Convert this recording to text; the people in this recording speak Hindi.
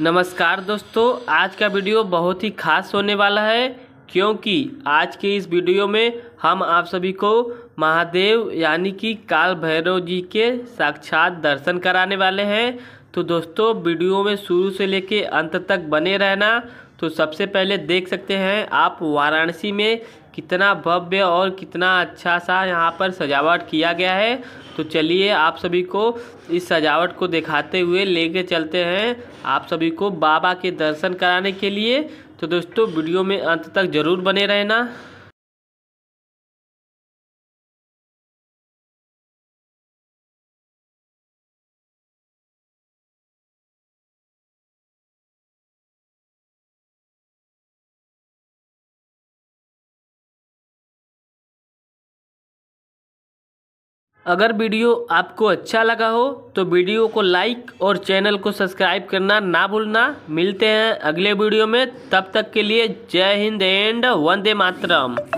नमस्कार दोस्तों आज का वीडियो बहुत ही खास होने वाला है क्योंकि आज के इस वीडियो में हम आप सभी को महादेव यानी कि काल भैरव जी के साक्षात दर्शन कराने वाले हैं तो दोस्तों वीडियो में शुरू से लेके अंत तक बने रहना तो सबसे पहले देख सकते हैं आप वाराणसी में कितना भव्य और कितना अच्छा सा यहाँ पर सजावट किया गया है तो चलिए आप सभी को इस सजावट को दिखाते हुए लेके चलते हैं आप सभी को बाबा के दर्शन कराने के लिए तो दोस्तों वीडियो में अंत तक ज़रूर बने रहना अगर वीडियो आपको अच्छा लगा हो तो वीडियो को लाइक और चैनल को सब्सक्राइब करना ना भूलना मिलते हैं अगले वीडियो में तब तक के लिए जय हिंद एंड वंदे मातरम